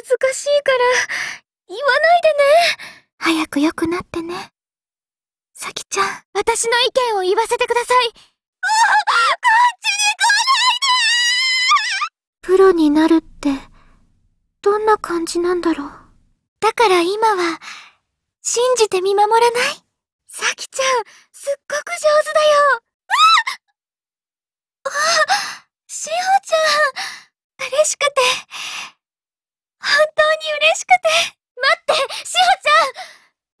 難ずかしいから、言わないでね。早く良くなってね。さきちゃん、私の意見を言わせてください。うわこっちに来ないでプロになるって、どんな感じなんだろう。だから今は、信じて見守らないさきちゃん、すっごく上手だよしくて。待って、しほちゃ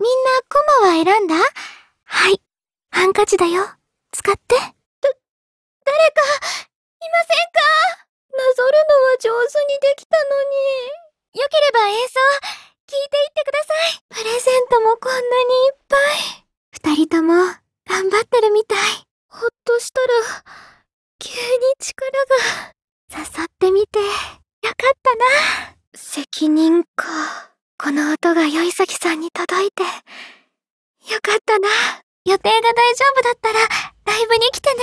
んみんなコマは選んだはい。ハンカチだよ。使って。だ、誰か、いませんかなぞるのは上手にできたのに。よければ演奏、聞いていってください。プレゼントもこんなにいっぱい。二人とも、頑張ってるみたい。ほっとしたら、急に力が。この音がよいささんに届いて、よかったな。予定が大丈夫だったら、ライブに来てね。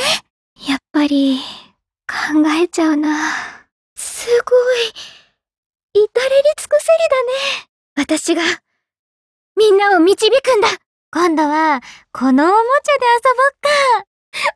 やっぱり、考えちゃうな。すごい、至れり尽くせりだね。私が、みんなを導くんだ今度は、このおもちゃで遊ぼっか。